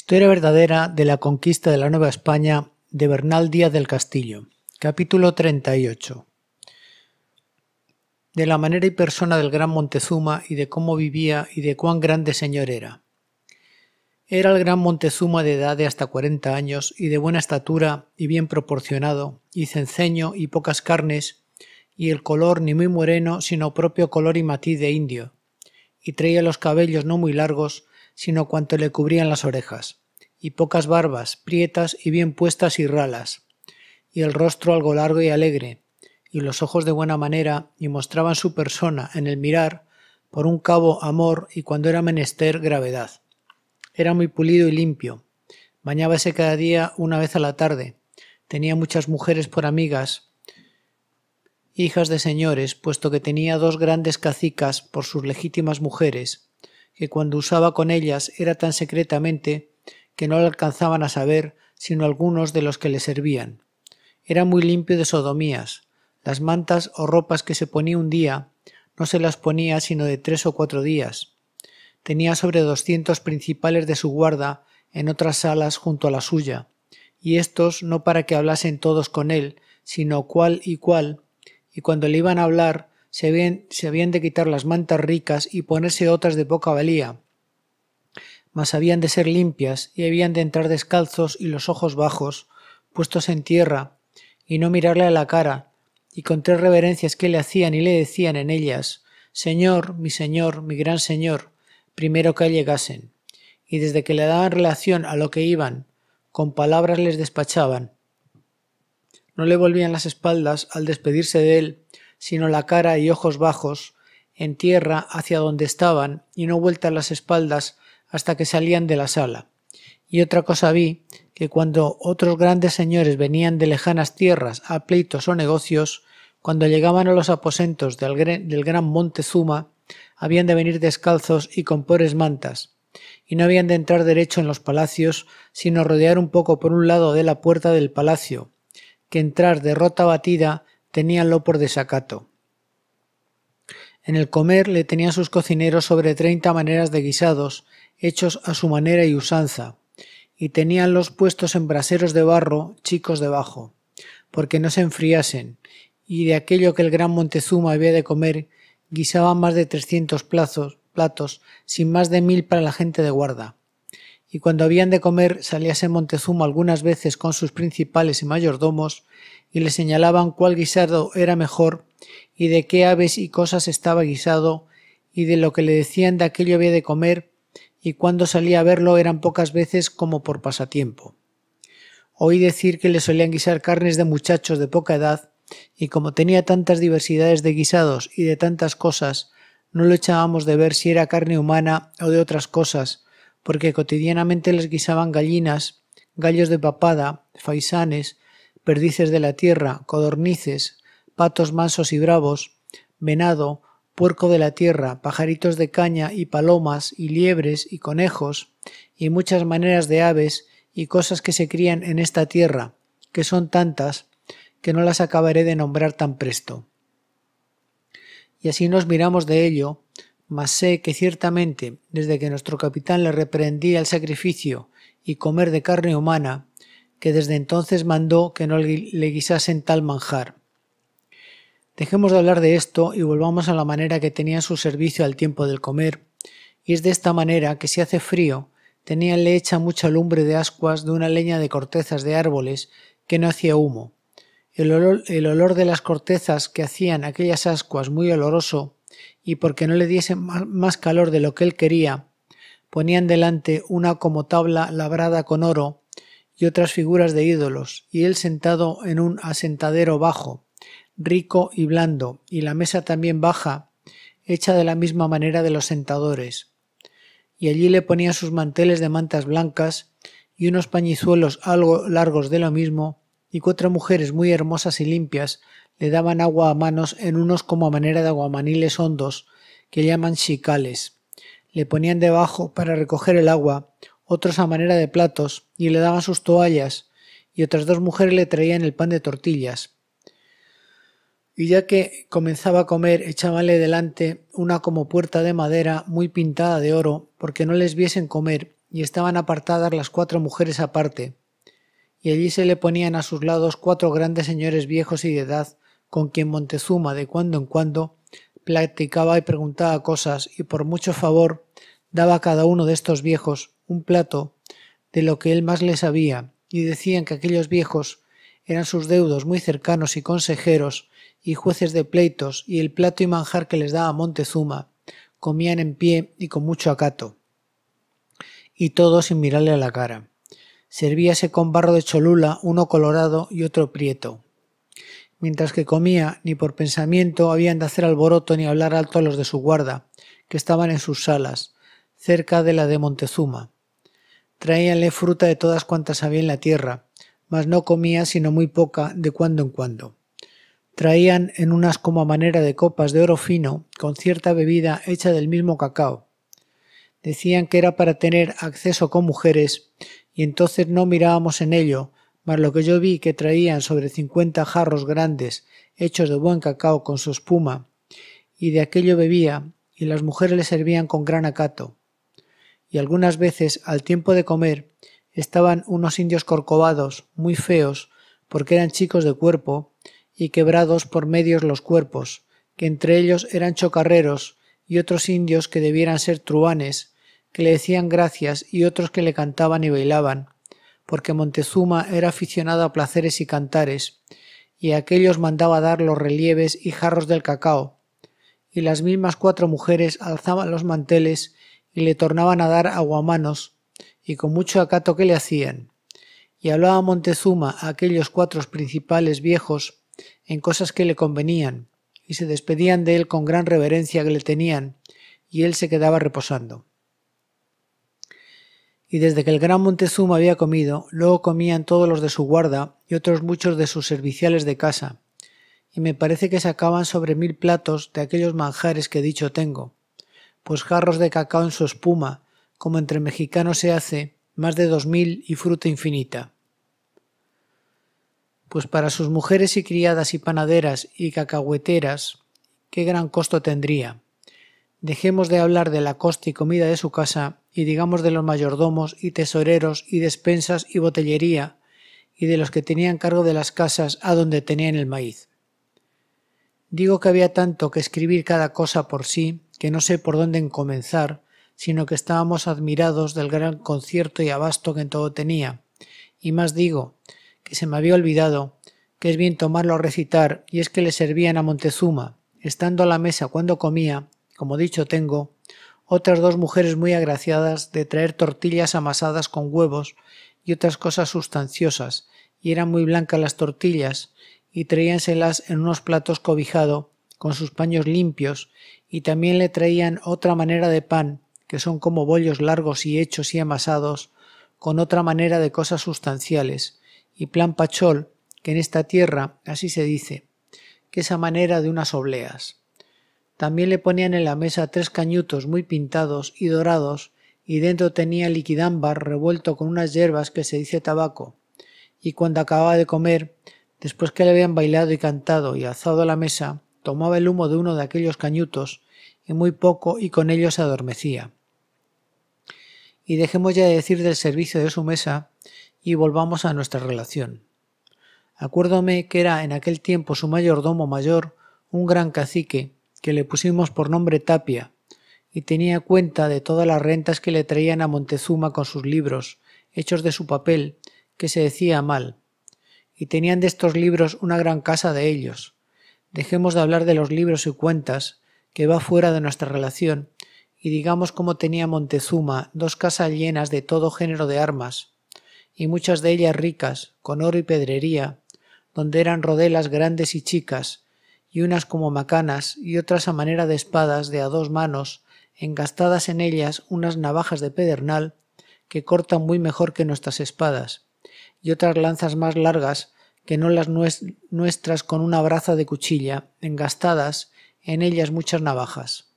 Historia verdadera de la conquista de la Nueva España de Bernal Díaz del Castillo. Capítulo 38. De la manera y persona del gran Montezuma y de cómo vivía y de cuán grande señor era. Era el gran Montezuma de edad de hasta cuarenta años y de buena estatura y bien proporcionado y cenceño y pocas carnes y el color ni muy moreno sino propio color y matiz de indio y traía los cabellos no muy largos sino cuanto le cubrían las orejas, y pocas barbas, prietas y bien puestas y ralas, y el rostro algo largo y alegre, y los ojos de buena manera, y mostraban su persona en el mirar, por un cabo amor y cuando era menester gravedad. Era muy pulido y limpio, bañábase cada día una vez a la tarde, tenía muchas mujeres por amigas, hijas de señores, puesto que tenía dos grandes cacicas por sus legítimas mujeres, que cuando usaba con ellas era tan secretamente que no le alcanzaban a saber sino algunos de los que le servían. Era muy limpio de sodomías. Las mantas o ropas que se ponía un día no se las ponía sino de tres o cuatro días. Tenía sobre doscientos principales de su guarda en otras salas junto a la suya, y estos no para que hablasen todos con él, sino cual y cual, y cuando le iban a hablar se habían, de quitar las mantas ricas y ponerse otras de poca valía, mas habían de ser limpias y habían de entrar descalzos y los ojos bajos, puestos en tierra, y no mirarle a la cara, y con tres reverencias que le hacían y le decían en ellas, Señor, mi Señor, mi gran Señor, primero que llegasen. Y desde que le daban relación a lo que iban, con palabras les despachaban. No le volvían las espaldas al despedirse de él, sino la cara y ojos bajos, en tierra hacia donde estaban, y no vueltas las espaldas hasta que salían de la sala. Y otra cosa vi, que cuando otros grandes señores venían de lejanas tierras a pleitos o negocios, cuando llegaban a los aposentos del, gran Montezuma, habían de venir descalzos y con pobres mantas, y no habían de entrar derecho en los palacios, sino rodear un poco por un lado de la puerta del palacio, que entrar de rota batida teníanlo por desacato. En el comer le tenían sus cocineros sobre treinta maneras de guisados, hechos a su manera y usanza, y teníanlos puestos en braseros de barro chicos debajo, porque no se enfriasen, y de aquello que el gran Montezuma había de comer, guisaban más de trescientos platos, platos, sin más de mil para la gente de guarda. Y cuando habían de comer, salíase Montezuma algunas veces con sus principales y mayordomos, y le señalaban cuál guisado era mejor y de qué aves y cosas estaba guisado y de lo que le decían de aquello había de comer y cuando salía a verlo eran pocas veces como por pasatiempo. Oí decir que le solían guisar carnes de muchachos de poca edad y como tenía tantas diversidades de guisados y de tantas cosas, no lo echábamos de ver si era carne humana o de otras cosas, porque cotidianamente les guisaban gallinas, gallos de papada, faisanes, perdices de la tierra, codornices, patos mansos y bravos, venado, puerco de la tierra, pajaritos de caña y palomas y liebres y conejos, y muchas maneras de aves y cosas que se crían en esta tierra, que son tantas, que no las acabaré de nombrar tan presto. Y así nos miramos de ello, mas sé que ciertamente, desde que nuestro capitán le reprendía el sacrificio y comer de carne humana, que desde entonces mandó que no le guisasen tal manjar. Dejemos de hablar de esto y volvamos a la manera que tenía su servicio al tiempo del comer, y es de esta manera que si hace frío, teníanle hecha mucha lumbre de ascuas de una leña de cortezas de árboles que no hacía humo. El olor, el olor de las cortezas que hacían aquellas ascuas muy oloroso, y porque no le diesen más calor de lo que él quería, ponían delante una como tabla labrada con oro, y otras figuras de ídolos, y él sentado en un asentadero bajo, rico y blando, y la mesa también baja, hecha de la misma manera de los sentadores. Y allí le ponían sus manteles de mantas blancas, y unos pañizuelos algo largos de lo mismo, y cuatro mujeres muy hermosas y limpias le daban agua a manos en unos como a manera de aguamaniles hondos, que llaman chicales. Le ponían debajo, para recoger el agua, otros a manera de platos, y le daban sus toallas, y otras dos mujeres le traían el pan de tortillas. Y ya que comenzaba a comer, echabanle delante una como puerta de madera muy pintada de oro, porque no les viesen comer, y estaban apartadas las cuatro mujeres aparte. Y allí se le ponían a sus lados cuatro grandes señores viejos y de edad, con quien Montezuma de cuando en cuando platicaba y preguntaba cosas, y por mucho favor daba a cada uno de estos viejos, un plato de lo que él más le sabía, y decían que aquellos viejos eran sus deudos muy cercanos y consejeros y jueces de pleitos, y el plato y manjar que les daba Montezuma, comían en pie y con mucho acato, y todo sin mirarle a la cara. Servíase con barro de cholula, uno colorado y otro prieto. Mientras que comía, ni por pensamiento habían de hacer alboroto ni hablar alto a los de su guarda, que estaban en sus salas, cerca de la de Montezuma Traíanle fruta de todas cuantas había en la tierra, mas no comía sino muy poca de cuando en cuando. Traían en unas como a manera de copas de oro fino, con cierta bebida hecha del mismo cacao. Decían que era para tener acceso con mujeres, y entonces no mirábamos en ello, mas lo que yo vi que traían sobre cincuenta jarros grandes, hechos de buen cacao con su espuma, y de aquello bebía, y las mujeres le servían con gran acato y algunas veces al tiempo de comer estaban unos indios corcovados muy feos porque eran chicos de cuerpo y quebrados por medios los cuerpos, que entre ellos eran chocarreros y otros indios que debieran ser truhanes, que le decían gracias y otros que le cantaban y bailaban, porque Montezuma era aficionado a placeres y cantares, y a aquellos mandaba dar los relieves y jarros del cacao, y las mismas cuatro mujeres alzaban los manteles y le tornaban a dar aguamanos, y con mucho acato que le hacían. Y hablaba Montezuma a aquellos cuatro principales viejos en cosas que le convenían, y se despedían de él con gran reverencia que le tenían, y él se quedaba reposando. Y desde que el gran Montezuma había comido, luego comían todos los de su guarda y otros muchos de sus serviciales de casa, y me parece que sacaban sobre mil platos de aquellos manjares que dicho tengo, pues jarros de cacao en su espuma, como entre mexicanos se hace, más de dos mil y fruta infinita. Pues para sus mujeres y criadas y panaderas y cacahueteras, qué gran costo tendría. Dejemos de hablar de la costa y comida de su casa y digamos de los mayordomos y tesoreros y despensas y botellería y de los que tenían cargo de las casas a donde tenían el maíz. Digo que había tanto que escribir cada cosa por sí que no sé por dónde comenzar, sino que estábamos admirados del gran concierto y abasto que en todo tenía. Y más digo, que se me había olvidado, que es bien tomarlo a recitar, y es que le servían a Montezuma, estando a la mesa cuando comía, como dicho tengo, otras dos mujeres muy agraciadas de traer tortillas amasadas con huevos y otras cosas sustanciosas, y eran muy blancas las tortillas, y traíanselas en unos platos cobijado, con sus paños limpios, y también le traían otra manera de pan, que son como bollos largos y hechos y amasados, con otra manera de cosas sustanciales, y plan pachol, que en esta tierra así se dice, que es manera de unas obleas. También le ponían en la mesa tres cañutos muy pintados y dorados, y dentro tenía liquidámbar revuelto con unas hierbas que se dice tabaco. Y cuando acababa de comer, después que le habían bailado y cantado y alzado la mesa, tomaba el humo de uno de aquellos cañutos y muy poco y con ello se adormecía. Y dejemos ya de decir del servicio de su mesa y volvamos a nuestra relación. Acuérdome que era en aquel tiempo su mayordomo mayor un gran cacique que le pusimos por nombre Tapia y tenía cuenta de todas las rentas que le traían a Montezuma con sus libros, hechos de su papel, que se decía mal, y tenían de estos libros una gran casa de ellos, Dejemos de hablar de los libros y cuentas, que va fuera de nuestra relación, y digamos cómo tenía Montezuma dos casas llenas de todo género de armas, y muchas de ellas ricas, con oro y pedrería, donde eran rodelas grandes y chicas, y unas como macanas y otras a manera de espadas de a dos manos, engastadas en ellas unas navajas de pedernal, que cortan muy mejor que nuestras espadas, y otras lanzas más largas, que no las nuestras con una braza de cuchilla, engastadas en ellas muchas navajas,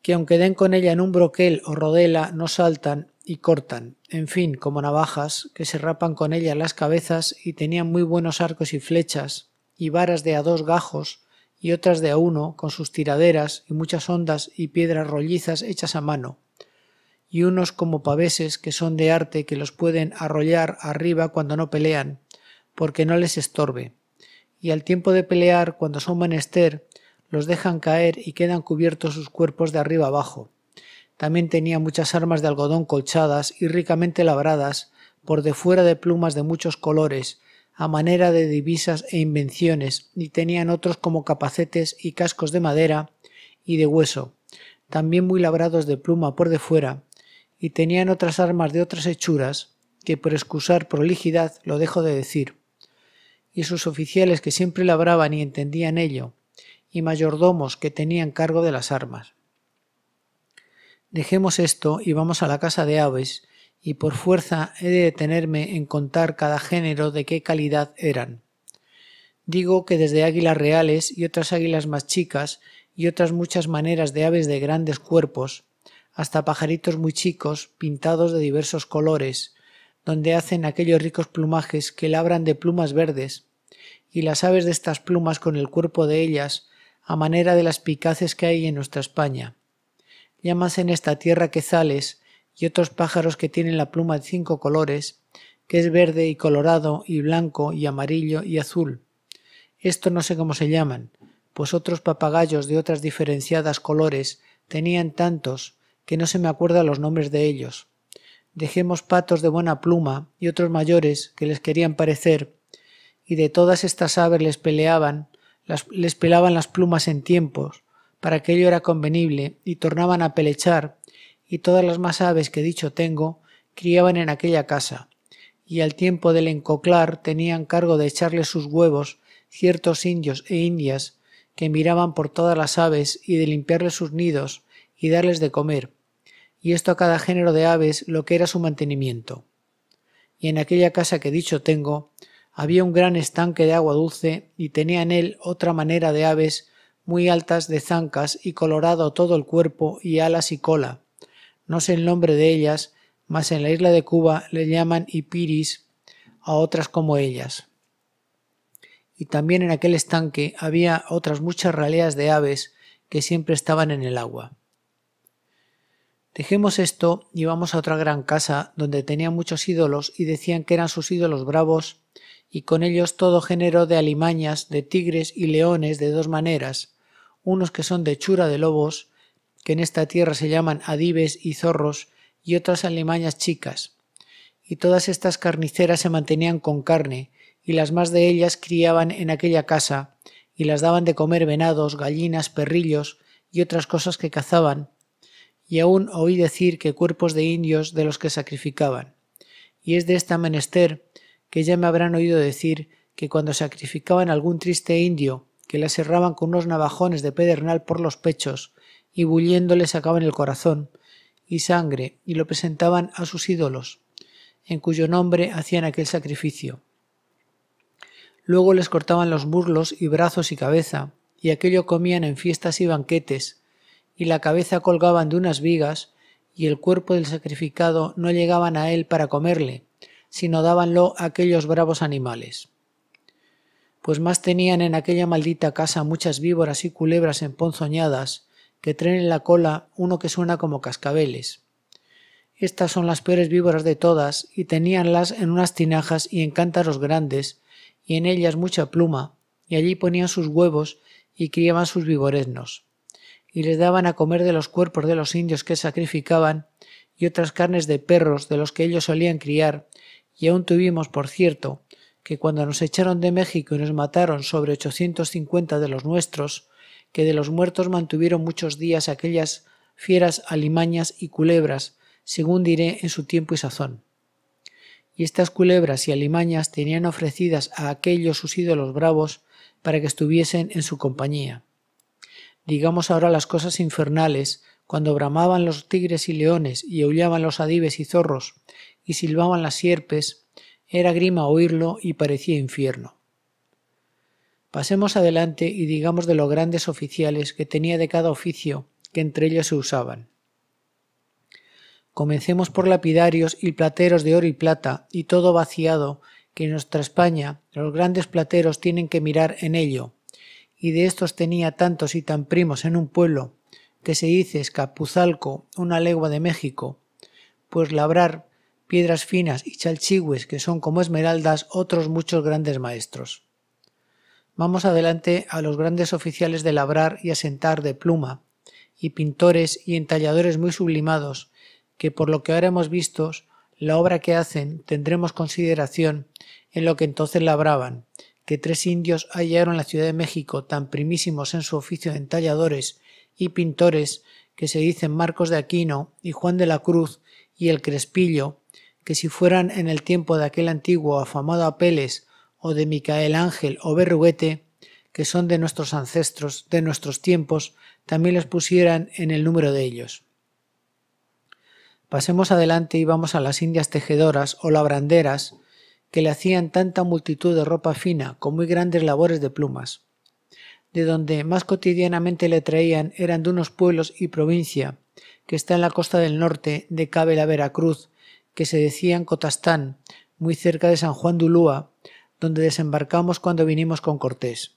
que aunque den con ella en un broquel o rodela, no saltan y cortan, en fin, como navajas, que se rapan con ella las cabezas y tenían muy buenos arcos y flechas, y varas de a dos gajos, y otras de a uno, con sus tiraderas y muchas ondas y piedras rollizas hechas a mano, y unos como paveses que son de arte que los pueden arrollar arriba cuando no pelean, porque no les estorbe. Y al tiempo de pelear, cuando son menester, los dejan caer y quedan cubiertos sus cuerpos de arriba abajo. También tenía muchas armas de algodón colchadas y ricamente labradas, por de fuera de plumas de muchos colores, a manera de divisas e invenciones, y tenían otros como capacetes y cascos de madera y de hueso, también muy labrados de pluma por de fuera, y tenían otras armas de otras hechuras, que por excusar prolijidad lo dejo de decir. Y sus oficiales que siempre labraban y entendían ello, y mayordomos que tenían cargo de las armas. Dejemos esto y vamos a la casa de aves, y por fuerza he de detenerme en contar cada género de qué calidad eran. Digo que desde águilas reales y otras águilas más chicas y otras muchas maneras de aves de grandes cuerpos, hasta pajaritos muy chicos pintados de diversos colores, donde hacen aquellos ricos plumajes que labran de plumas verdes, y las aves de estas plumas con el cuerpo de ellas, a manera de las picaces que hay en nuestra España. Llamas en esta tierra quezales y otros pájaros que tienen la pluma de cinco colores, que es verde y colorado y blanco y amarillo y azul. Esto no sé cómo se llaman, pues otros papagayos de otras diferenciadas colores tenían tantos, que no se me acuerda los nombres de ellos. Dejemos patos de buena pluma y otros mayores que les querían parecer, y de todas estas aves les peleaban, les pelaban las plumas en tiempos, para que ello era convenible, y tornaban a pelechar, y todas las más aves que dicho tengo criaban en aquella casa, y al tiempo del encoclar tenían cargo de echarles sus huevos ciertos indios e indias que miraban por todas las aves y de limpiarles sus nidos y darles de comer, y esto a cada género de aves lo que era su mantenimiento. Y en aquella casa que dicho tengo, había un gran estanque de agua dulce y tenía en él otra manera de aves muy altas de zancas y colorado todo el cuerpo y alas y cola. No sé el nombre de ellas, mas en la isla de Cuba le llaman ipiris a otras como ellas. Y también en aquel estanque había otras muchas raleas de aves que siempre estaban en el agua. Dejemos esto y vamos a otra gran casa donde tenían muchos ídolos y decían que eran sus ídolos bravos y con ellos todo género de alimañas, de tigres y leones de dos maneras, unos que son de chura de lobos, que en esta tierra se llaman adives y zorros, y otras alimañas chicas. Y todas estas carniceras se mantenían con carne, y las más de ellas criaban en aquella casa, y las daban de comer venados, gallinas, perrillos y otras cosas que cazaban, y aún oí decir que cuerpos de indios de los que sacrificaban. Y es de esta menester que ya me habrán oído decir que cuando sacrificaban algún triste indio, que le serraban con unos navajones de pedernal por los pechos, y le sacaban el corazón y sangre, y lo presentaban a sus ídolos, en cuyo nombre hacían aquel sacrificio. Luego les cortaban los burlos y brazos y cabeza, y aquello comían en fiestas y banquetes, y la cabeza colgaban de unas vigas, y el cuerpo del sacrificado no llegaban a él para comerle, sino dábanlo a aquellos bravos animales. Pues más tenían en aquella maldita casa muchas víboras y culebras emponzoñadas, que traen en la cola uno que suena como cascabeles. Estas son las peores víboras de todas, y teníanlas en unas tinajas y en cántaros grandes, y en ellas mucha pluma, y allí ponían sus huevos y criaban sus viboreznos y les daban a comer de los cuerpos de los indios que sacrificaban y otras carnes de perros de los que ellos solían criar, y aun tuvimos, por cierto, que cuando nos echaron de México y nos mataron sobre ochocientos cincuenta de los nuestros, que de los muertos mantuvieron muchos días aquellas fieras alimañas y culebras, según diré en su tiempo y sazón. Y estas culebras y alimañas tenían ofrecidas a aquellos sus ídolos bravos para que estuviesen en su compañía. Digamos ahora las cosas infernales, cuando bramaban los tigres y leones, y aullaban los adives y zorros, y silbaban las sierpes, era grima oírlo y parecía infierno. Pasemos adelante y digamos de los grandes oficiales que tenía de cada oficio, que entre ellos se usaban. Comencemos por lapidarios y plateros de oro y plata, y todo vaciado, que en nuestra España los grandes plateros tienen que mirar en ello, y de estos tenía tantos y tan primos en un pueblo que se dice Escapuzalco, una legua de México, pues labrar piedras finas y chalchigües que son como esmeraldas otros muchos grandes maestros. Vamos adelante a los grandes oficiales de labrar y asentar de pluma, y pintores y entalladores muy sublimados, que por lo que ahora hemos visto, la obra que hacen tendremos consideración en lo que entonces labraban, que tres indios hallaron la Ciudad de México tan primísimos en su oficio de entalladores y pintores que se dicen Marcos de Aquino y Juan de la Cruz y el Crespillo, que si fueran en el tiempo de aquel antiguo afamado Apeles o de Micael Ángel o Berruguete, que son de nuestros ancestros, de nuestros tiempos, también les pusieran en el número de ellos. Pasemos adelante y vamos a las indias tejedoras o labranderas, que le hacían tanta multitud de ropa fina con muy grandes labores de plumas. De donde más cotidianamente le traían eran de unos pueblos y provincia, que está en la costa del norte de Cabe la Veracruz, que se decían Cotastán, muy cerca de San Juan de donde desembarcamos cuando vinimos con Cortés.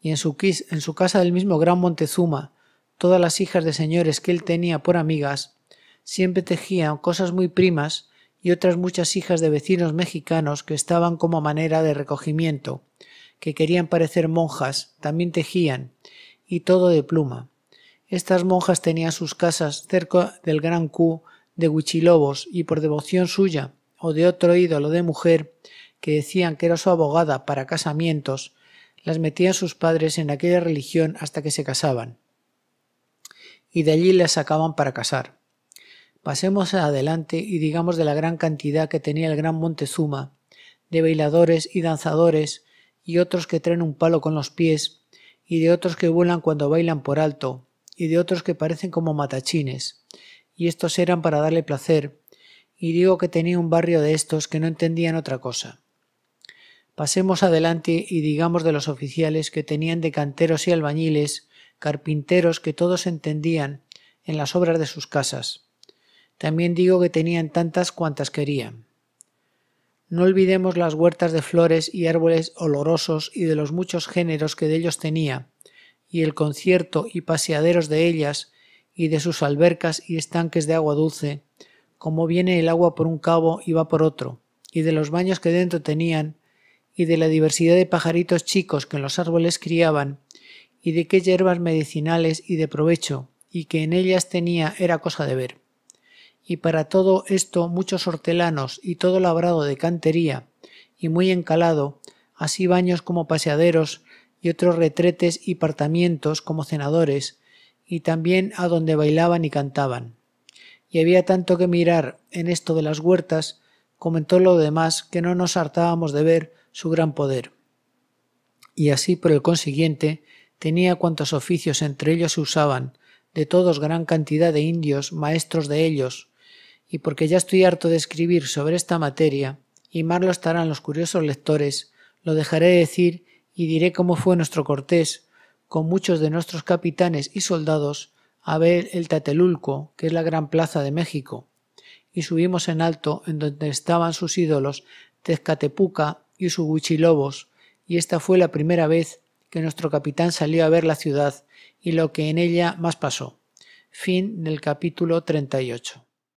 Y en en su casa del mismo gran Montezuma, todas las hijas de señores que él tenía por amigas, siempre tejían cosas muy primas y otras muchas hijas de vecinos mexicanos que estaban como manera de recogimiento, que querían parecer monjas, también tejían, y todo de pluma. Estas monjas tenían sus casas cerca del gran Q de Huichilobos y por devoción suya o de otro ídolo de mujer que decían que era su abogada para casamientos, las metían sus padres en aquella religión hasta que se casaban. Y de allí las sacaban para casar. Pasemos adelante y digamos de la gran cantidad que tenía el gran Montezuma, de bailadores y danzadores, y otros que traen un palo con los pies, y de otros que vuelan cuando bailan por alto, y de otros que parecen como matachines, y estos eran para darle placer, y digo que tenía un barrio de estos que no entendían otra cosa. Pasemos adelante y digamos de los oficiales que tenían de canteros y albañiles, carpinteros que todos entendían en las obras de sus casas. También digo que tenían tantas cuantas querían. No olvidemos las huertas de flores y árboles olorosos y de los muchos géneros que de ellos tenía, y el concierto y paseaderos de ellas, y de sus albercas y estanques de agua dulce, como viene el agua por un cabo y va por otro, y de los baños que dentro tenían, y de la diversidad de pajaritos chicos que en los árboles criaban, y de qué hierbas medicinales y de provecho, y que en ellas tenía era cosa de ver y para todo esto muchos hortelanos y todo labrado de cantería y muy encalado, así baños como paseaderos y otros retretes y partamientos como cenadores, y también a donde bailaban y cantaban. Y había tanto que mirar en esto de las huertas, como en todo lo demás, que no nos hartábamos de ver su gran poder. Y así, por el consiguiente, tenía cuantos oficios entre ellos se usaban, de todos gran cantidad de indios, maestros de ellos, y porque ya estoy harto de escribir sobre esta materia, y más lo estarán los curiosos lectores, lo dejaré decir y diré cómo fue nuestro Cortés, con muchos de nuestros capitanes y soldados, a ver el Tatelulco, que es la gran plaza de México, y subimos en alto en donde estaban sus ídolos Tezcatepuca y su huichilobos, y esta fue la primera vez que nuestro capitán salió a ver la ciudad y lo que en ella más pasó. Fin del capítulo 38.